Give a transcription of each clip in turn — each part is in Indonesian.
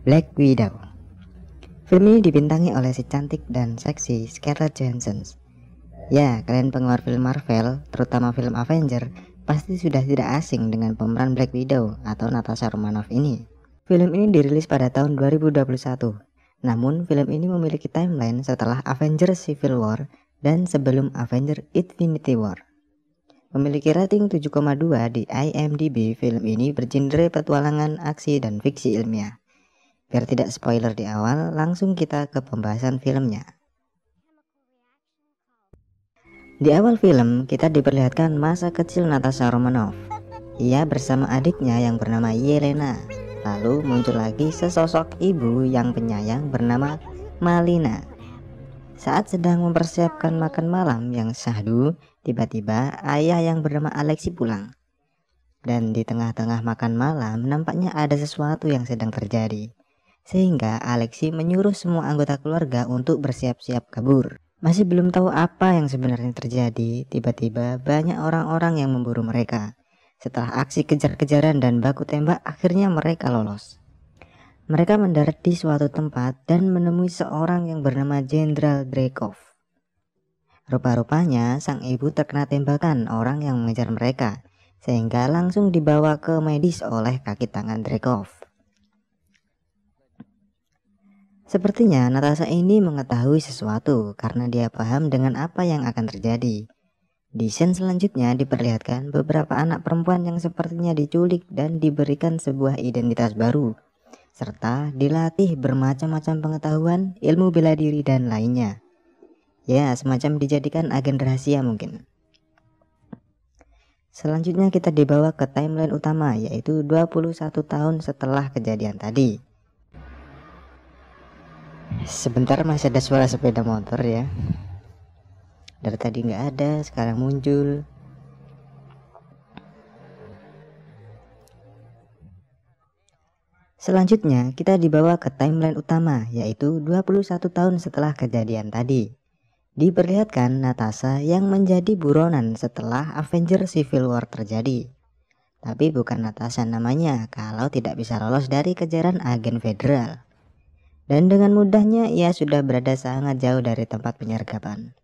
Black Widow Film ini dibintangi oleh si cantik dan seksi Scarlett Johansson Ya, kalian penggemar film Marvel, terutama film Avenger, pasti sudah tidak asing dengan pemeran Black Widow atau Natasha Romanoff ini. Film ini dirilis pada tahun 2021, namun film ini memiliki timeline setelah Avengers: Civil War dan sebelum Avenger Infinity War. Memiliki rating 7,2 di IMDb, film ini bergenre petualangan, aksi, dan fiksi ilmiah. Biar tidak spoiler di awal, langsung kita ke pembahasan filmnya. Di awal film, kita diperlihatkan masa kecil Natasha Romanoff. Ia bersama adiknya yang bernama Yelena. Lalu muncul lagi sesosok ibu yang penyayang bernama Malina. Saat sedang mempersiapkan makan malam yang syahdu, tiba-tiba ayah yang bernama Alexi pulang. Dan di tengah-tengah makan malam, nampaknya ada sesuatu yang sedang terjadi sehingga Alexi menyuruh semua anggota keluarga untuk bersiap-siap kabur. Masih belum tahu apa yang sebenarnya terjadi, tiba-tiba banyak orang-orang yang memburu mereka. Setelah aksi kejar-kejaran dan baku tembak, akhirnya mereka lolos. Mereka mendarat di suatu tempat dan menemui seorang yang bernama Jenderal Dreykov. Rupa-rupanya sang ibu terkena tembakan orang yang mengejar mereka, sehingga langsung dibawa ke medis oleh kaki tangan Dreykov. Sepertinya Natasha ini mengetahui sesuatu karena dia paham dengan apa yang akan terjadi. Di scene selanjutnya diperlihatkan beberapa anak perempuan yang sepertinya diculik dan diberikan sebuah identitas baru, serta dilatih bermacam-macam pengetahuan, ilmu bela diri, dan lainnya. Ya, semacam dijadikan agen rahasia mungkin. Selanjutnya kita dibawa ke timeline utama yaitu 21 tahun setelah kejadian tadi sebentar masih ada suara sepeda motor ya dari tadi nggak ada sekarang muncul Selanjutnya, kita dibawa ke timeline utama, yaitu 21 tahun setelah kejadian tadi. Diperlihatkan Natasha yang menjadi buronan setelah Avenger Civil War terjadi. Tapi bukan Natasha namanya kalau tidak bisa lolos dari kejaran agen federal. Dan dengan mudahnya ia sudah berada sangat jauh dari tempat penyergapan.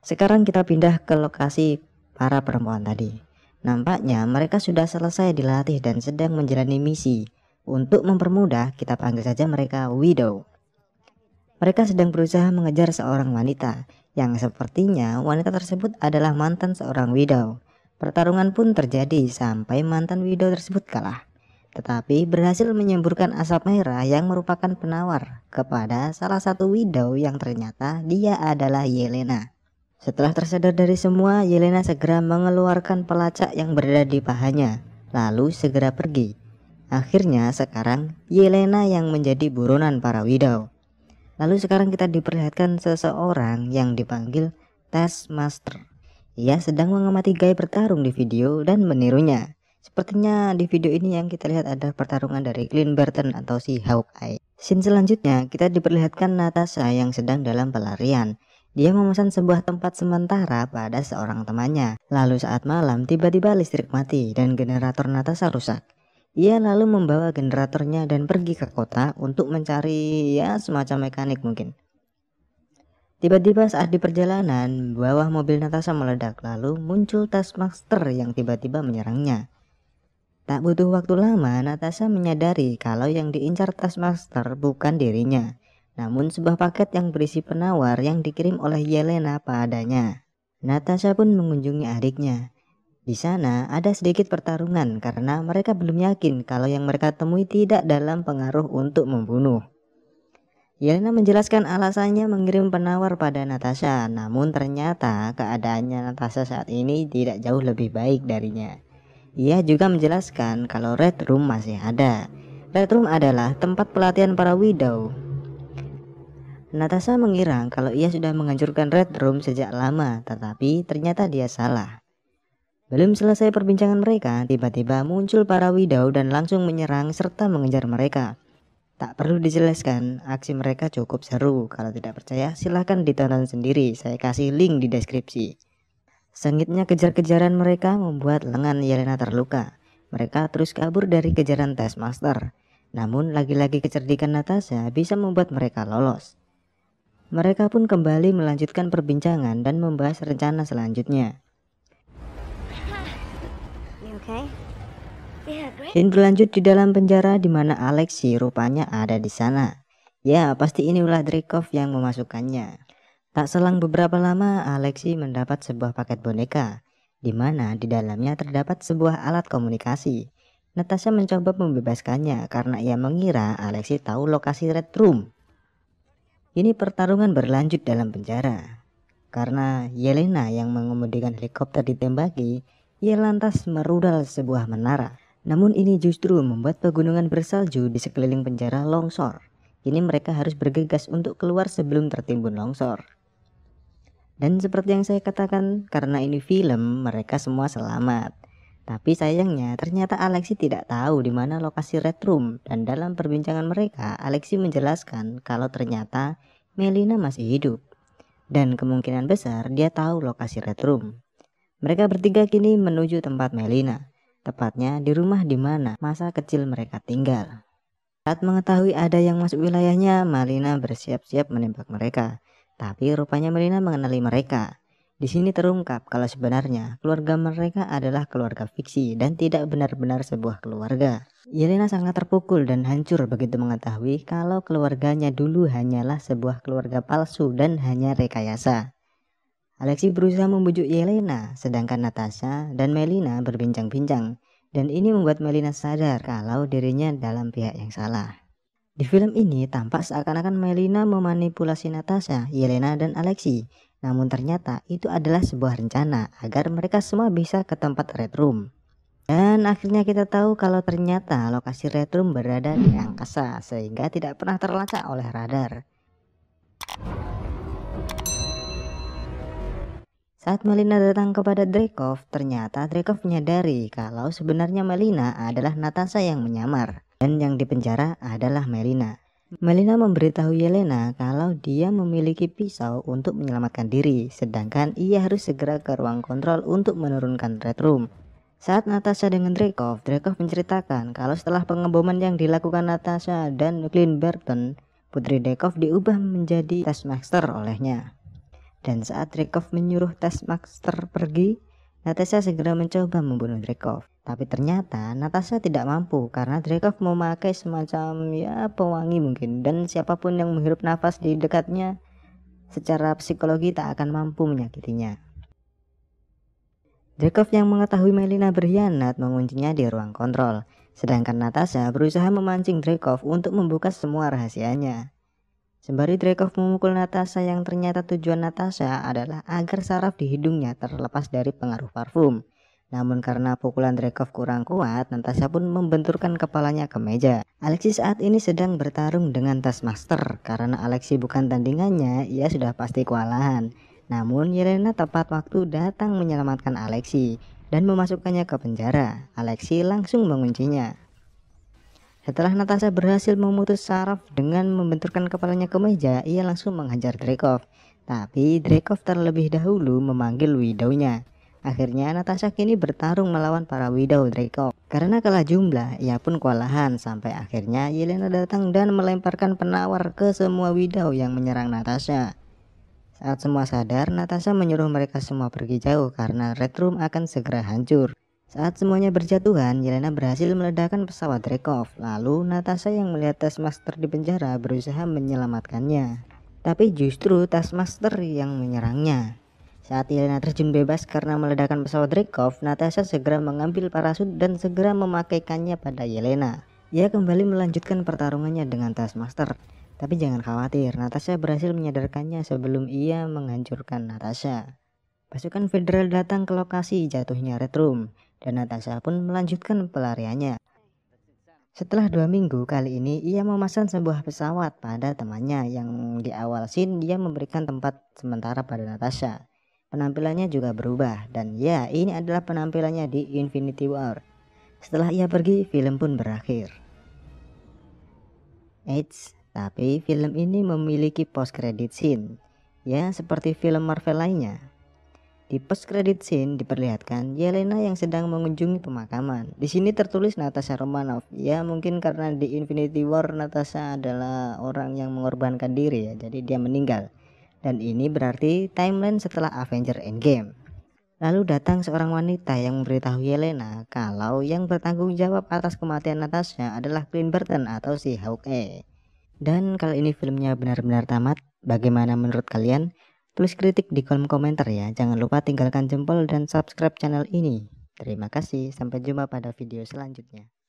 Sekarang kita pindah ke lokasi para perempuan tadi. Nampaknya mereka sudah selesai dilatih dan sedang menjalani misi. Untuk mempermudah, kita panggil saja mereka widow. Mereka sedang berusaha mengejar seorang wanita, yang sepertinya wanita tersebut adalah mantan seorang widow. Pertarungan pun terjadi sampai mantan widow tersebut kalah tetapi berhasil menyemburkan asap merah yang merupakan penawar kepada salah satu widow yang ternyata dia adalah Yelena. Setelah tersadar dari semua, Yelena segera mengeluarkan pelacak yang berada di pahanya, lalu segera pergi. Akhirnya sekarang Yelena yang menjadi buronan para widow. Lalu sekarang kita diperlihatkan seseorang yang dipanggil Taskmaster. Ia sedang mengamati gaya bertarung di video dan menirunya. Sepertinya di video ini yang kita lihat ada pertarungan dari Clint Barton atau si Hawkeye. Scene selanjutnya kita diperlihatkan Natasha yang sedang dalam pelarian. Dia memesan sebuah tempat sementara pada seorang temannya. Lalu saat malam tiba-tiba listrik mati dan generator Natasha rusak. Ia lalu membawa generatornya dan pergi ke kota untuk mencari ya semacam mekanik mungkin. Tiba-tiba saat di perjalanan, bawah mobil Natasha meledak lalu muncul Taskmaster yang tiba-tiba menyerangnya. Tak butuh waktu lama, Natasha menyadari kalau yang diincar Taskmaster bukan dirinya, namun sebuah paket yang berisi penawar yang dikirim oleh Yelena padanya. Natasha pun mengunjungi adiknya. Di sana ada sedikit pertarungan karena mereka belum yakin kalau yang mereka temui tidak dalam pengaruh untuk membunuh. Yelena menjelaskan alasannya mengirim penawar pada Natasha, namun ternyata keadaannya Natasha saat ini tidak jauh lebih baik darinya. Ia juga menjelaskan kalau Red Room masih ada. Red Room adalah tempat pelatihan para widow. Natasha mengira kalau ia sudah menghancurkan Red Room sejak lama, tetapi ternyata dia salah. Belum selesai perbincangan mereka, tiba-tiba muncul para widow dan langsung menyerang serta mengejar mereka. Tak perlu dijelaskan, aksi mereka cukup seru. Kalau tidak percaya, silahkan ditonton sendiri. Saya kasih link di deskripsi. Sengitnya kejar-kejaran mereka membuat lengan Yelena terluka. Mereka terus kabur dari kejaran Taskmaster. Namun lagi-lagi kecerdikan Natasha bisa membuat mereka lolos. Mereka pun kembali melanjutkan perbincangan dan membahas rencana selanjutnya. Dan berlanjut di dalam penjara di mana Alexi rupanya ada di sana. Ya, pasti ini ulah Dreykov yang memasukkannya. Tak selang beberapa lama, Alexi mendapat sebuah paket boneka, di mana di dalamnya terdapat sebuah alat komunikasi. Natasha mencoba membebaskannya karena ia mengira Alexi tahu lokasi Red Room. Ini pertarungan berlanjut dalam penjara. Karena Yelena yang mengemudikan helikopter ditembaki, ia lantas merudal sebuah menara. Namun ini justru membuat pegunungan bersalju di sekeliling penjara longsor. Kini mereka harus bergegas untuk keluar sebelum tertimbun longsor. Dan seperti yang saya katakan, karena ini film, mereka semua selamat. Tapi sayangnya, ternyata Alexi tidak tahu di mana lokasi Red Room dan dalam perbincangan mereka, Alexi menjelaskan kalau ternyata Melina masih hidup. Dan kemungkinan besar dia tahu lokasi Red Room. Mereka bertiga kini menuju tempat Melina, tepatnya di rumah di mana masa kecil mereka tinggal. Saat mengetahui ada yang masuk wilayahnya, Melina bersiap-siap menembak mereka. Tapi rupanya Melina mengenali mereka. Di sini terungkap kalau sebenarnya keluarga mereka adalah keluarga fiksi dan tidak benar-benar sebuah keluarga. Yelena sangat terpukul dan hancur begitu mengetahui kalau keluarganya dulu hanyalah sebuah keluarga palsu dan hanya rekayasa. Alexi berusaha membujuk Yelena, sedangkan Natasha dan Melina berbincang-bincang. Dan ini membuat Melina sadar kalau dirinya dalam pihak yang salah. Di film ini tampak seakan-akan Melina memanipulasi Natasha, Yelena, dan Alexi. Namun ternyata itu adalah sebuah rencana agar mereka semua bisa ke tempat Red Room. Dan akhirnya kita tahu kalau ternyata lokasi Red Room berada di angkasa sehingga tidak pernah terlacak oleh radar. Saat Melina datang kepada Dreykov, ternyata Dreykov menyadari kalau sebenarnya Melina adalah Natasha yang menyamar. Dan yang dipenjara adalah Melina. Melina memberitahu Yelena kalau dia memiliki pisau untuk menyelamatkan diri, sedangkan ia harus segera ke ruang kontrol untuk menurunkan Red Room. Saat Natasha dengan Dreykov, Dreykov menceritakan kalau setelah pengeboman yang dilakukan Natasha dan Clint Burton, Putri Dreykov diubah menjadi Taskmaster olehnya. Dan saat Dreykov menyuruh Taskmaster pergi, Natasha segera mencoba membunuh Dreykov. Tapi ternyata Natasha tidak mampu karena Dreykov memakai semacam ya pewangi mungkin dan siapapun yang menghirup nafas di dekatnya secara psikologi tak akan mampu menyakitinya. Dreykov yang mengetahui Melina berkhianat menguncinya di ruang kontrol, sedangkan Natasha berusaha memancing Dreykov untuk membuka semua rahasianya. Sembari Dreykov memukul Natasha yang ternyata tujuan Natasha adalah agar saraf di hidungnya terlepas dari pengaruh parfum. Namun karena pukulan Drekov kurang kuat, Natasha pun membenturkan kepalanya ke meja. Alexi saat ini sedang bertarung dengan Taskmaster karena Alexi bukan tandingannya, ia sudah pasti kewalahan. Namun Yelena tepat waktu datang menyelamatkan Alexi dan memasukkannya ke penjara. Alexi langsung menguncinya. Setelah Natasha berhasil memutus saraf dengan membenturkan kepalanya ke meja, ia langsung menghajar Drekov. Tapi Drekov terlebih dahulu memanggil Widownya. Akhirnya Natasha kini bertarung melawan para widow Draco. Karena kalah jumlah, ia pun kewalahan sampai akhirnya Yelena datang dan melemparkan penawar ke semua widow yang menyerang Natasha. Saat semua sadar, Natasha menyuruh mereka semua pergi jauh karena Red Room akan segera hancur. Saat semuanya berjatuhan, Yelena berhasil meledakkan pesawat Dreykov. Lalu Natasha yang melihat Taskmaster di penjara berusaha menyelamatkannya. Tapi justru Taskmaster yang menyerangnya. Saat Yelena terjun bebas karena meledakan pesawat Dreykov. Natasha segera mengambil parasut dan segera memakaikannya pada Yelena. Ia kembali melanjutkan pertarungannya dengan Taskmaster. Tapi jangan khawatir, Natasha berhasil menyadarkannya sebelum ia menghancurkan Natasha. Pasukan federal datang ke lokasi jatuhnya Red Room, dan Natasha pun melanjutkan pelariannya. Setelah dua minggu, kali ini ia memasang sebuah pesawat pada temannya yang di awal scene dia memberikan tempat sementara pada Natasha. Penampilannya juga berubah dan ya ini adalah penampilannya di Infinity War. Setelah ia pergi, film pun berakhir. Eits, tapi film ini memiliki post credit scene, ya seperti film Marvel lainnya. Di post credit scene diperlihatkan Yelena yang sedang mengunjungi pemakaman. Di sini tertulis Natasha Romanoff. Ya, mungkin karena di Infinity War Natasha adalah orang yang mengorbankan diri ya, jadi dia meninggal. Dan ini berarti timeline setelah Avenger Endgame. Lalu datang seorang wanita yang memberitahu Yelena kalau yang bertanggung jawab atas kematian Natasha adalah Clint Barton atau si Hawkeye. Dan kalau ini filmnya benar-benar tamat, bagaimana menurut kalian? Tulis kritik di kolom komentar ya. Jangan lupa tinggalkan jempol dan subscribe channel ini. Terima kasih, sampai jumpa pada video selanjutnya.